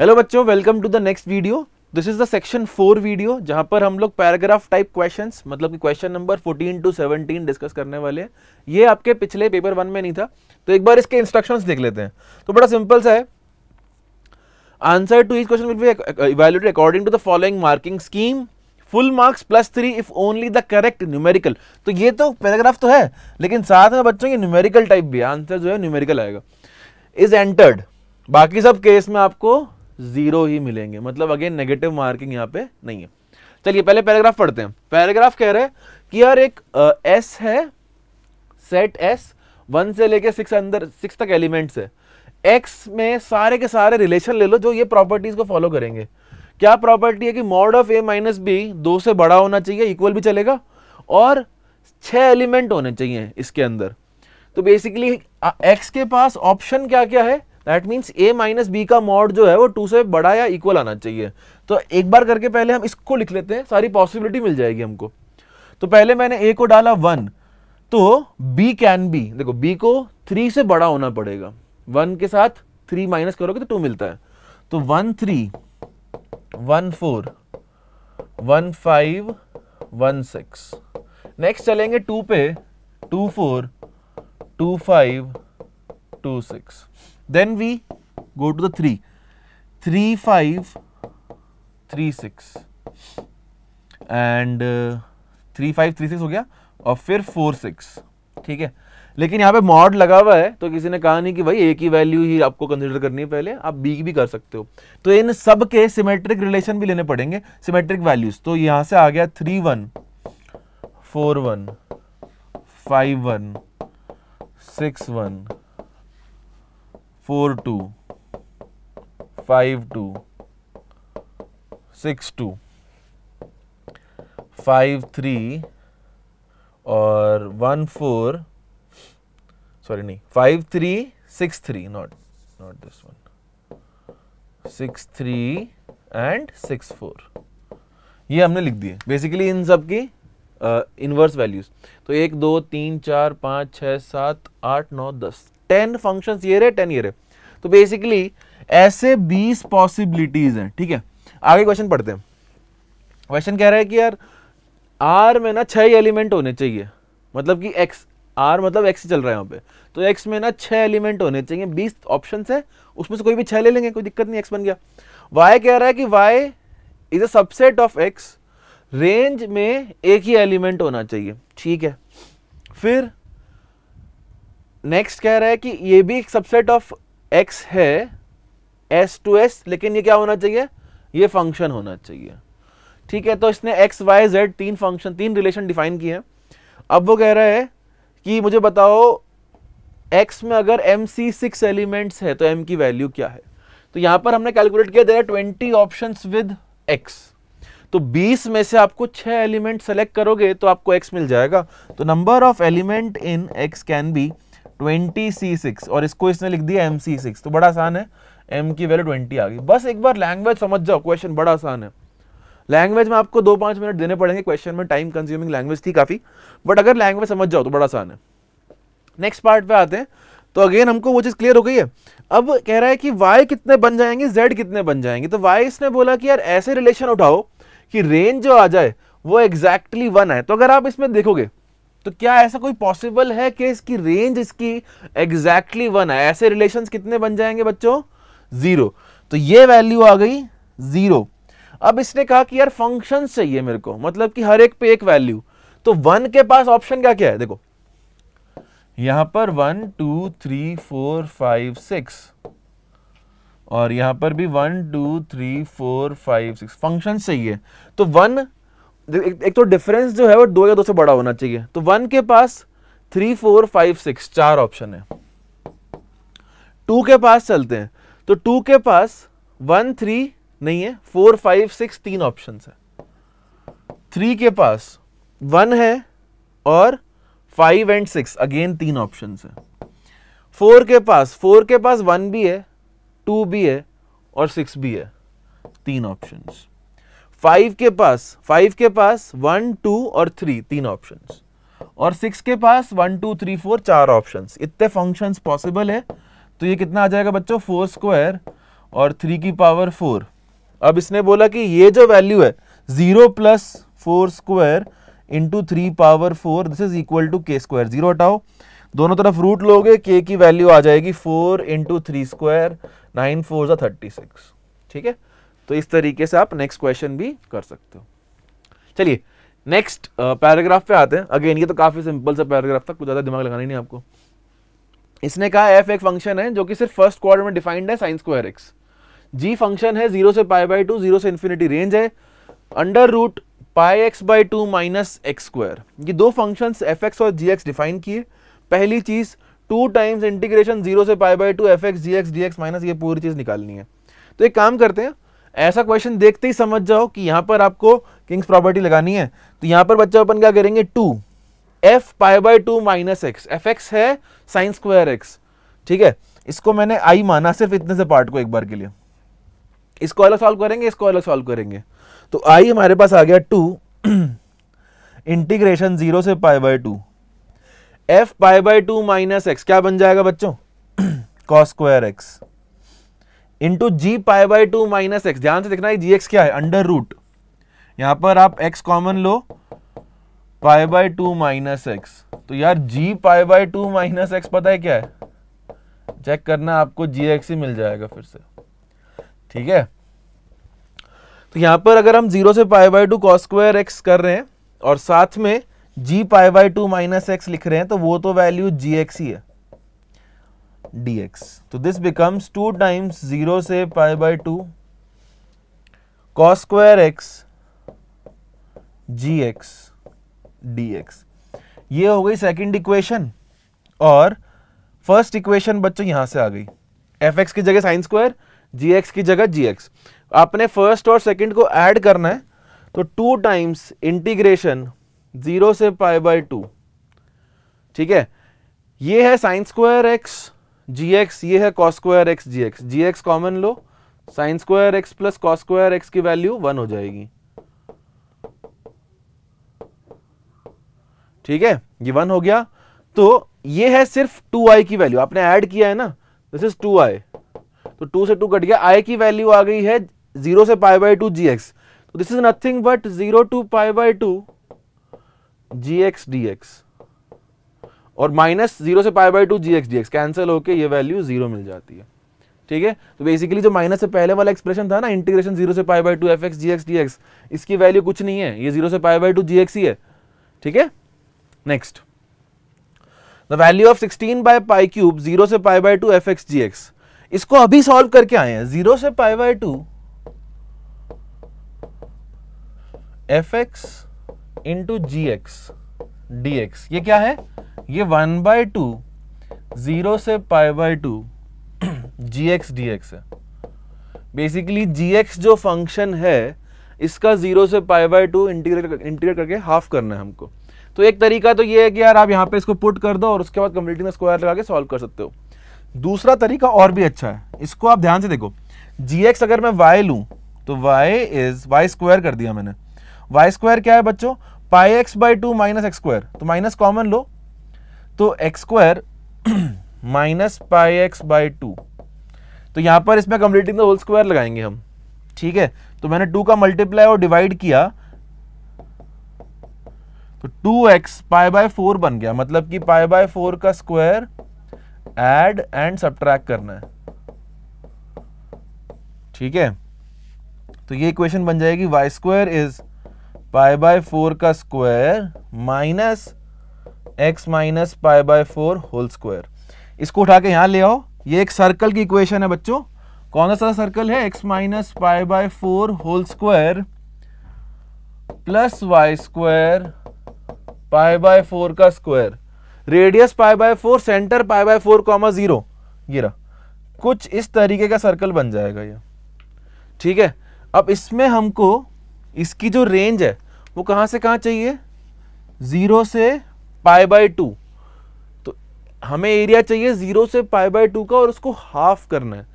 Hello बच्चों welcome to the next video this is the section four video जहां पर हम लोग पैराग्राफ टाइप क्वेश्चंस मतलब कि क्वेश्चन नंबर 14 टू 17 डिस्कस करने वाले हैं ये आपके पिछले पेपर वन में नहीं था तो एक बार इसके इंस्ट्रक्शंस देख लेते हैं तो बड़ा सिंपल सा है answer to each question will be evaluated according to the following marking scheme full marks plus three if only the correct numerical तो ये तो पैराग्राफ तो है लेकिन साथ में बच्चों ये न्यूमेरिकल टाइप भी आंसर जो है न्यूमेरिकल आएगा इज एंटर्ड बाकी सब केस में आपको जीरो ही मिलेंगे मतलब अगेन नेगेटिव मार्किंग यहाँ पे नहीं है चलिए पहले पैराग्राफ पढ़ते हैं पैराग्राफ कह रहे हैं कि यार एक एस है सेट एस वन से लेके सिक्स अंदर सिक्स तक एलिमेंट्स है एक्स में सारे के सारे रिलेशन ले लो जो ये प्रॉपर्टीज को फॉलो करेंगे क्या प्रॉपर्टी है कि mod of A minus B दो से बड़ा होना चाहिए इक्वल भी चलेगा और छह एलिमेंट होने चाहिए इसके अंदर तो बेसिकली एक्स के पास ऑप्शन क्या क्या है that means A minus B का मॉड जो है वो टू से बड़ा या इक्वल आना चाहिए तो एक बार करके पहले हम इसको लिख लेते हैं सारी पॉसिबिलिटी मिल जाएगी हमको तो पहले मैंने ए को डाला वन तो बी कैन बी देखो बी को थ्री से बड़ा होना पड़ेगा वन के साथ थ्री माइनस करोगे तो टू मिलता है तो one three one four one five one six next चलेंगे टू पे two four two five 2, 6. Then we go to the 3, 3, 5, 3, 6 and three five three six हो गया और फिर फोर सिक्स ठीक है लेकिन यहाँ पे मॉड लगा हुआ है तो किसी ने कहा नहीं कि भाई ए की वैल्यू ही आपको कंसिडर करनी है पहले आप बी भी कर सकते हो तो इन सब के सिमेट्रिक रिलेशन भी लेने पड़ेंगे सिमेट्रिक वैल्यूज तो यहां से आ गया three one four one five one six one four two five two six two five three और वन फोर सॉरी नहीं five three six three not not this one six three and six four ये हमने लिख दिए basically इन सब की inverse uh, values तो एक दो तीन चार पाँच छः सात आठ नौ दस टेन फंक्शन ये रहे टेन ये रहे तो बेसिकली ऐसे बीस पॉसिबिलिटीज हैं ठीक है आगे क्वेश्चन पढ़ते हैं क्वेश्चन कह रहा है कि यार आर में ना छह एलिमेंट होने चाहिए मतलब कि एक्स आर मतलब एक्स चल रहा है यहाँ पे तो एक्स में ना छह एलिमेंट होने चाहिए बीस ऑप्शन है उसमें से कोई भी छह ले लेंगे कोई दिक्कत नहीं एक्स बन गया वाई कह रहा है कि Y is a subset of X range में एक ही एलिमेंट होना चाहिए ठीक है फिर नेक्स्ट कह रहा है कि ये भी एक सबसेट ऑफ एक्स है एस टू एस लेकिन ये क्या होना चाहिए ये फंक्शन होना चाहिए ठीक है तो इसने एक्स वाई जेड तीन फंक्शन तीन रिलेशन डिफाइन किए हैं अब वो कह रहा है कि मुझे बताओ एक्स में अगर एम सी सिक्स एलिमेंट्स है तो एम की वैल्यू क्या है तो यहां पर हमने कैलकुलेट किया there twenty option with X तो 20 में से आपको छह एलिमेंट सेलेक्ट करोगे तो आपको x मिल जाएगा तो number of element in x can be twenty C six और इसको इसने लिख दिया एम सी सिक्स तो बड़ा आसान है एम की वैल्यू ट्वेंटी आ गई बस एक बार लैंग्वेज समझ जाओ क्वेश्चन बड़ा आसान है लैंग्वेज में आपको दो पाँच मिनट देने पड़ेंगे क्वेश्चन में टाइम कंज्यूमिंग लैंग्वेज थी काफ़ी बट अगर लैंग्वेज समझ जाओ तो बड़ा आसान है नेक्स्ट पार्ट पे आते हैं तो अगेन हमको वो चीज़ क्लियर हो गई है अब कह रहा है कि वाई कितने बन जाएंगे जेड कितने बन जाएंगे तो वाई इसने बोला कि यार ऐसे रिलेशन उठाओ कि रेंज जो आ जाए वो एग्जैक्टली exactly वन है तो अगर आप इसमें देखोगे तो क्या ऐसा कोई पॉसिबल है कि इसकी रेंज इसकी एग्जैक्टली वन है ऐसे रिलेशन कितने बन जाएंगे बच्चों जीरो तो ये वैल्यू आ गई जीरो अब इसने कहा कि यार फंक्शन चाहिए मेरे को मतलब कि हर एक पे एक वैल्यू तो वन के पास ऑप्शन क्या क्या है देखो यहां पर one two three four five six और यहां पर भी one two three four five six function चाहिए तो वन एक, एक तो डिफरेंस जो है वो दो या दो से बड़ा होना चाहिए तो वन के पास थ्री फोर फाइव सिक्स चार ऑप्शन है टू के पास चलते हैं तो टू के पास वन थ्री नहीं है फोर फाइव सिक्स तीन ऑप्शन है थ्री के पास वन है और फाइव एंड सिक्स अगेन तीन ऑप्शन है फोर के पास फोर के पास वन भी है टू भी है और सिक्स भी है तीन ऑप्शंस फाइव के पास फाइव के पास वन टू और थ्री तीन ऑप्शन और सिक्स के पास वन टू थ्री फोर चार ऑप्शन इतने फंक्शन पॉसिबल है तो ये कितना आ जाएगा बच्चों फोर स्क्वायर और थ्री की पावर फोर अब इसने बोला कि ये जो वैल्यू है zero plus four square into three power four this is equal to K square zero हटाओ दोनों तरफ रूट लोगे के की वैल्यू आ जाएगी four into three square nine four ज़ा थर्टी सिक्स ठीक है तो इस तरीके से आप नेक्स्ट क्वेश्चन भी कर सकते हो चलिए नेक्स्ट पैराग्राफ पे आते हैं अगेन ये तो काफ़ी सिंपल सा पैराग्राफ था कुछ ज़्यादा दिमाग लगाना ही नहीं आपको इसने कहा एफ एक फंक्शन है जो कि सिर्फ फर्स्ट क्वार्टर में डिफाइंड है sine square X G function है जीरो से पाई बाई टू जीरो से इन्फिनिटी रेंज है under root pi X by two minus X square ये दो फंक्शन एफ एक्स और जी एक्स डिफाइन किए पहली चीज़ टू टाइम्स इंटीग्रेशन जीरो से pi by two F X G X D X minus ये पूरी चीज़ निकालनी है तो एक काम करते हैं ऐसा क्वेश्चन देखते ही समझ जाओ कि यहां पर आपको किंग्स प्रॉपर्टी लगानी है तो यहां पर बच्चा अपन क्या करेंगे two F pi by two minus X F X है साइन स्क्वायर एक्स ठीक है इसको मैंने आई माना सिर्फ इतने से पार्ट को एक बार के लिए इसको अलग सॉल्व करेंगे इसको अलग सॉल्व करेंगे तो आई हमारे पास आ गया टू इंटीग्रेशन जीरो से pi by two F pi by two minus X क्या बन जाएगा बच्चों cos square X into G pi by two minus X ध्यान से देखना जी एक्स क्या है अंडर रूट यहां पर आप एक्स कॉमन लो pi by two minus X तो यार G pi by two minus X पता है क्या है चेक करना आपको जी एक्स ही मिल जाएगा फिर से ठीक है तो यहां पर अगर हम जीरो से pi by two cos square X कर रहे हैं और साथ में G pi by two minus X लिख रहे हैं तो वो तो वैल्यू जी एक्स ही है dx. तो this becomes two times zero से pi by two cos square X G X D X ये हो गई सेकंड इक्वेशन और फर्स्ट इक्वेशन बच्चों यहां से आ गई एफ एक्स की जगह साइन स्क्वायर जी एक्स की जगह जी एक्स आपने फर्स्ट और सेकंड को ऐड करना है तो टू टाइम्स इंटीग्रेशन जीरो से पाई बाय टू ठीक है ये है sine square X G X ये है cos square X G X G X common लो sine square X plus cos square X की वैल्यू वन हो जाएगी ठीक है ये वन हो गया तो ये है सिर्फ टू आई की वैल्यू आपने ऐड किया है ना दिस इज टू आई तो टू से टू कट गया आई की वैल्यू आ गई है जीरो से pi by two G X तो this is nothing but zero two pi by two G X D X और माइनस जीरो से pi by two G X D X cancel होकर ये वैल्यू जीरो मिल जाती है ठीक है तो बेसिकली जो माइनस से पहले वाला एक्सप्रेशन था ना इंटीग्रेशन जीरो से pi by two F X G X D X इसकी वैल्यू कुछ नहीं है ये जीरो से pi by two G X ही है ठीक है next the value of sixteen by pi cube zero से pi by two F X G X इसको अभी सॉल्व करके आए हैं जीरो से pi by two F X into G X D X ये क्या है ये वन बाई टू ज़ीरो से pi by two G X D X है बेसिकली जी एक्स जो फंक्शन है इसका ज़ीरो से pi by two integrate integrate करके हाफ करना है हमको तो एक तरीका तो ये है कि यार आप यहाँ पे इसको पुट कर दो और उसके बाद कम्प्लीटिंग स्क्वायर लगा के सॉल्व कर सकते हो दूसरा तरीका और भी अच्छा है इसको आप ध्यान से देखो जी एक्स अगर मैं वाई लूँ तो वाई इज वाई स्क्वायर कर दिया मैंने वाई स्क्वायर क्या है बच्चों pi X by two minus X square तो माइनस कॉमन लो तो X square minus pi X by two तो यहां पर इसमें कंप्लीटिंग द होल स्क्वायर लगाएंगे हम ठीक है तो मैंने टू का मल्टीप्लाई और डिवाइड किया तो two X pi by four बन गया मतलब कि पाई बाय फोर का स्क्वायर एड एंड सब्ट्रैक्ट करना है ठीक है तो ये इक्वेशन बन जाएगी Y square is pi by four का square minus X minus pi by four whole square इसको उठा के यहाँ ले आओ ये एक सर्कल की इक्वेशन है बच्चों कौन सा सर्कल है X minus pi by four whole square plus Y square pi by four का square radius pi by four centre pi by four comma zero गिरा कुछ इस तरीके का सर्कल बन जाएगा ये ठीक है अब इसमें हमको इसकी जो रेंज है वो कहाँ से कहाँ चाहिए ज़ीरो से पाई बाय टू तो हमें एरिया चाहिए जीरो से पाई बाय टू का और उसको हाफ करना है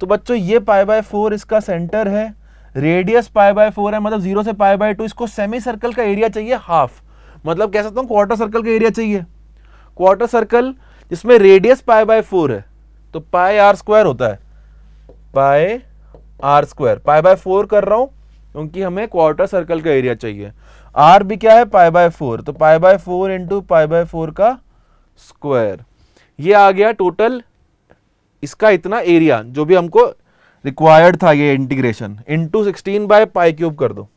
तो बच्चों ये पाई बाय फोर इसका सेंटर है रेडियस पाई बाय फोर है मतलब जीरो से पाई बाय टू इसको सेमी सर्कल का एरिया चाहिए हाफ मतलब कह सकता हूँ क्वार्टर सर्कल का एरिया चाहिए क्वार्टर सर्कल जिसमें रेडियस पाई बाय फोर है तो पाई आर स्क्वायर होता है pi R square pi by four कर रहा हूं क्योंकि हमें क्वार्टर सर्कल का एरिया चाहिए आर भी क्या है पाई बाय फोर तो pi by four into pi by four का स्क्वायर ये आ गया टोटल इसका इतना एरिया जो भी हमको रिक्वायर्ड था ये integration into sixteen by pi cube कर दो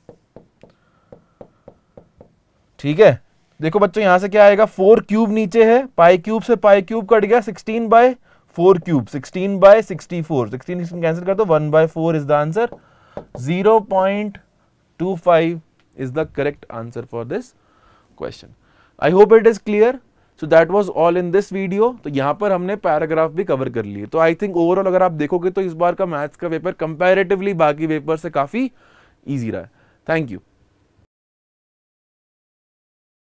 ठीक है देखो बच्चों यहां से क्या आएगा फोर क्यूब नीचे है पाई क्यूब से पाई क्यूब कट गया sixteen by four cube sixteen by sixty four sixteen cancel कर दो one by four is the answer zero point two five is the correct answer for this question. I hope it is clear. So that was all in this video तो यहाँ पर हमने paragraph भी cover कर लिए तो I think overall अगर आप देखोगे तो इस बार का मैथ्स का पेपर कंपेरेटिवली बाकी पेपर से काफ़ी ईजी रहा है थैंक यू